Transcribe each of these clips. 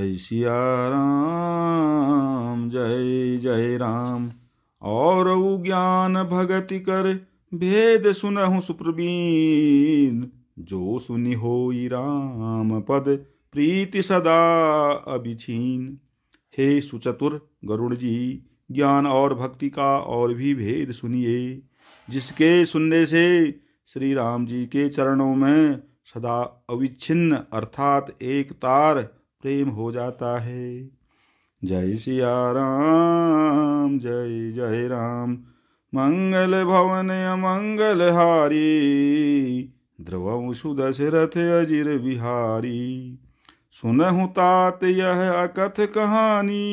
जय सिया राम जय जय राम और ज्ञान भगति कर भेद सुनहु सुप्रवीण जो सुनि हो राम पद प्रीति सदा अभिछीन हे सुचतुर गरुण जी ज्ञान और भक्ति का और भी भेद सुनिए जिसके सुनने से श्री राम जी के चरणों में सदा अविच्छिन्न अर्थात एक तार प्रेम हो जाता है जय सिया राम जय जय राम मंगल भवन मंगल हारी ध्रुव सुदशरथ अजिर बिहारी सुनहु तात यह अकथ कहानी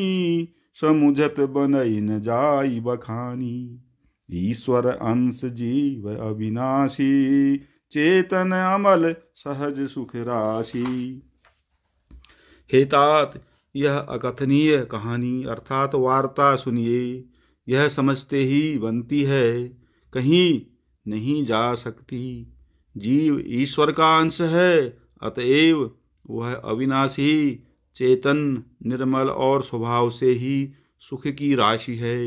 समुझत बनई न जाई बखानी ईश्वर अंश जीव अविनाशी चेतन अमल सहज सुख राशि हेतात यह अकथनीय कहानी अर्थात वार्ता सुनिए यह समझते ही बनती है कहीं नहीं जा सकती जीव ईश्वर का अंश है अतएव वह अविनाशी चेतन निर्मल और स्वभाव से ही सुख की राशि है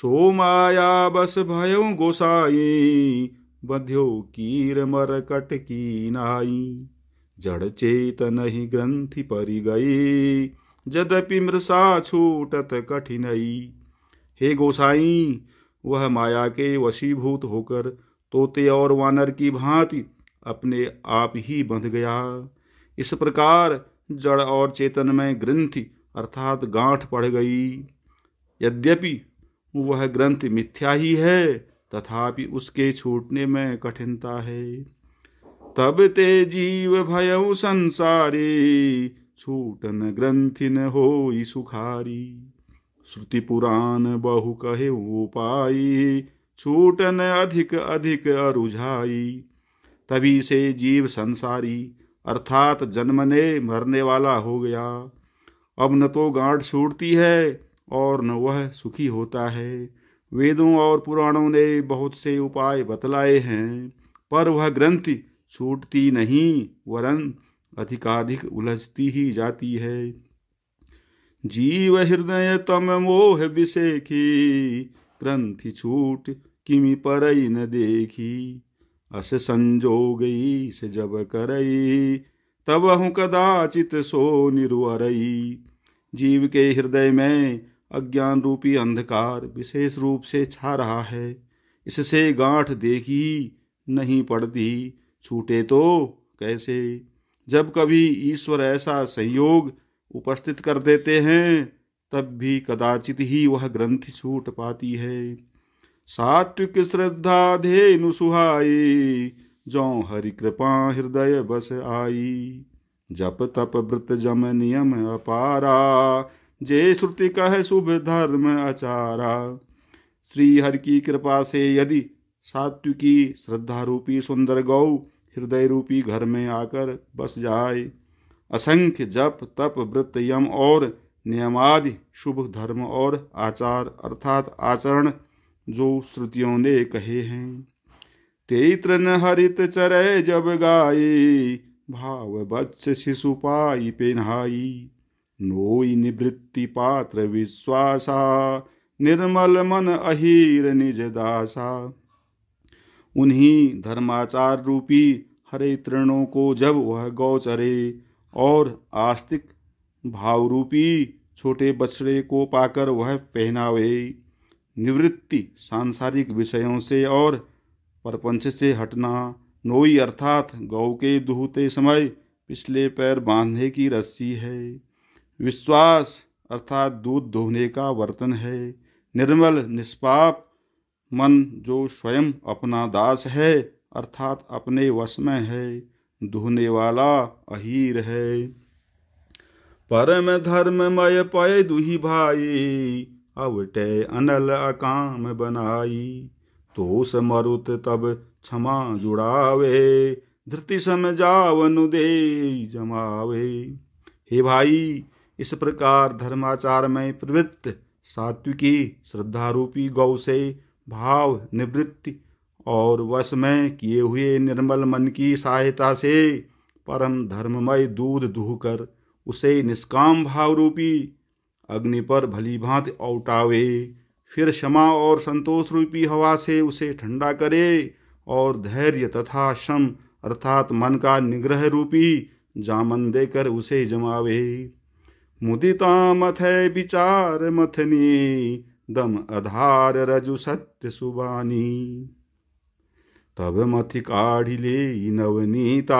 सो माया बस भयो गोसाई बध्यो कीर मर कट की नाई जड़ चेतन ही ग्रंथि परि गई यद्यपि मृषा छूटत कठिनई हे गोसाई वह माया के वशीभूत होकर तोते और वानर की भांति अपने आप ही बंध गया इस प्रकार जड़ और चेतन में ग्रंथि अर्थात गांठ पड़ गई यद्यपि वह ग्रंथ मिथ्या ही है तथापि उसके छूटने में कठिनता है तब ते जीव भय संसारी छूटन ग्रंथि न हो सुखारी श्रुति पुराण बहु कहे उपाई छूटन अधिक अधिक अरुझाई तभी से जीव संसारी अर्थात जन्मने मरने वाला हो गया अब न तो गांठ छूटती है और न वह सुखी होता है वेदों और पुराणों ने बहुत से उपाय बतलाए हैं पर वह ग्रंथि छूटती नहीं वरन अधिकाधिक उलझती ही जाती है जीव हृदय तम मोह विषेखी ग्रंथि छूट किमि पर न देखी अस संजो गई से जब करई तब हूँ कदाचित सो निरुअरई जीव के हृदय में अज्ञान रूपी अंधकार विशेष रूप से छा रहा है इससे गांठ देखी नहीं पड़ती छूटे तो कैसे जब कभी ईश्वर ऐसा संयोग उपस्थित कर देते हैं तब भी कदाचित ही वह ग्रंथि छूट पाती है सात्विक श्रद्धा नु सुहाई जो हरि कृपा हृदय बस आई जप तप व्रत जम नियम अपारा जे श्रुति कह शुभ धर्म अचारा श्री हरि की कृपा से यदि सात्विकी श्रद्धा रूपी सुंदर गौ हृदय रूपी घर में आकर बस जाए असंख्य जप तप व्रत यम और नियमादि शुभ धर्म और आचार अर्थात आचरण जो श्रुतियों ने कहे हैं तेत्र न हरित चरय जब गाये भाव बच्च शिशु पाई पेनहाई नोई निवृत्ति पात्र विश्वासा निर्मल मन अहीर निज दासा उन्हीं धर्माचार रूपी हरे तृणों को जब वह गौ चरे और आस्तिक भावरूपी छोटे बछड़े को पाकर वह पहनावे निवृत्ति सांसारिक विषयों से और परपंच से हटना नोई अर्थात गौ के दुहते समय पिछले पैर बांधने की रस्सी है विश्वास अर्थात दूध दोहने का वर्तन है निर्मल निष्पाप मन जो स्वयं अपना दास है अर्थात अपने वश में है दुहने वाला अहीर है परम धर्म मय पय दुही भाई अवटे अनल अकाम बनाई तो मरुत तब क्षमा जुड़ावे धृति सम जावनु दे जमावे हे भाई इस प्रकार धर्माचार में प्रवृत्त सात्विकी श्रद्धारूपी गौ से भाव निवृत्ति और वश में किए हुए निर्मल मन की सहायता से परम धर्ममय दूध दूहकर उसे निष्काम भाव रूपी अग्नि पर भली भांति औटावे फिर क्षमा और संतोष रूपी हवा से उसे ठंडा करे और धैर्य तथा शम अर्थात मन का निग्रह रूपी जामन देकर उसे जमावे मुदिता मथ विचार मथनी दम आधार रजु सत्य सुबानी तब मथि ले नवनीता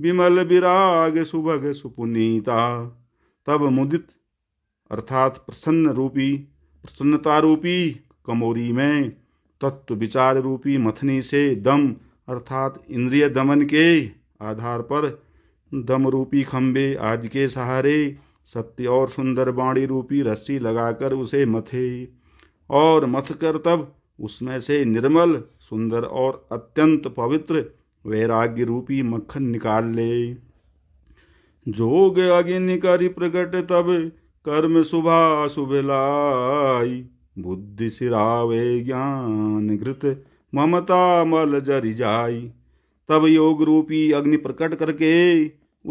विमल विराग सुभग सुपुनीता तब मुदित अर्थात प्रसन्न रूपी प्रसन्नता रूपी कमोरी में तत्व विचार रूपी मथनी से दम अर्थात इंद्रिय दमन के आधार पर दम रूपी खम्बे आदि के सहारे सत्य और सुंदर बाणी रूपी रस्सी लगाकर उसे मथे और मथ कर तब उसमें से निर्मल सुंदर और अत्यंत पवित्र वैराग्य रूपी मक्खन निकाल ले जोग अग्नि प्रकट तब कर्म शुभा शुभ लाई बुद्धि सिरावे ज्ञान घृत ममता मल जरि जाई तब योग रूपी अग्नि प्रकट करके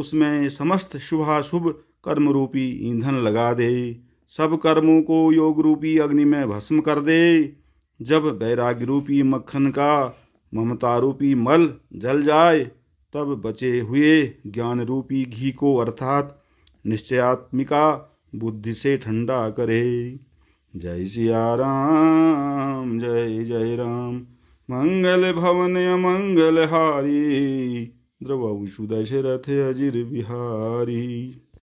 उसमें समस्त शुभा शुभ कर्म रूपी ईंधन लगा दे सब कर्मों को योग रूपी अग्नि में भस्म कर दे जब वैराग्य रूपी मक्खन का ममता रूपी मल जल जाए तब बचे हुए ज्ञान रूपी घी को अर्थात निश्चयात्मिका बुद्धि से ठंडा करे जय सिया राम जय जय राम मंगल भवन मंगल हारी द्रवसुदशरथ अजिर बिहारी